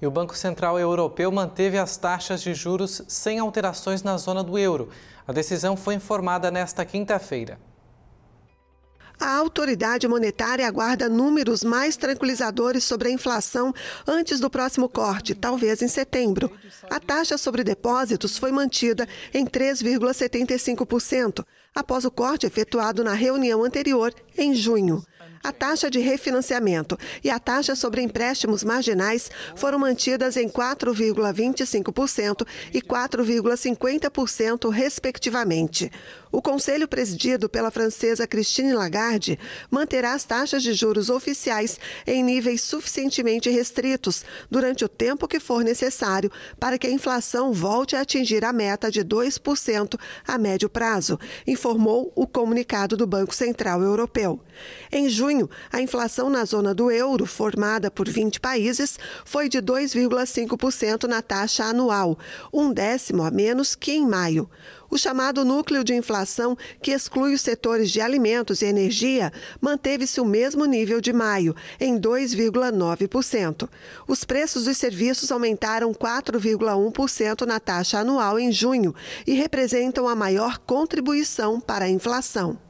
E o Banco Central Europeu manteve as taxas de juros sem alterações na zona do euro. A decisão foi informada nesta quinta-feira. A autoridade monetária aguarda números mais tranquilizadores sobre a inflação antes do próximo corte, talvez em setembro. A taxa sobre depósitos foi mantida em 3,75%, após o corte efetuado na reunião anterior, em junho. A taxa de refinanciamento e a taxa sobre empréstimos marginais foram mantidas em 4,25% e 4,50%, respectivamente. O conselho presidido pela francesa Christine Lagarde manterá as taxas de juros oficiais em níveis suficientemente restritos durante o tempo que for necessário para que a inflação volte a atingir a meta de 2% a médio prazo, informou o comunicado do Banco Central Europeu. Em junho, junho, a inflação na zona do euro, formada por 20 países, foi de 2,5% na taxa anual, um décimo a menos que em maio. O chamado núcleo de inflação, que exclui os setores de alimentos e energia, manteve-se o mesmo nível de maio, em 2,9%. Os preços dos serviços aumentaram 4,1% na taxa anual em junho e representam a maior contribuição para a inflação.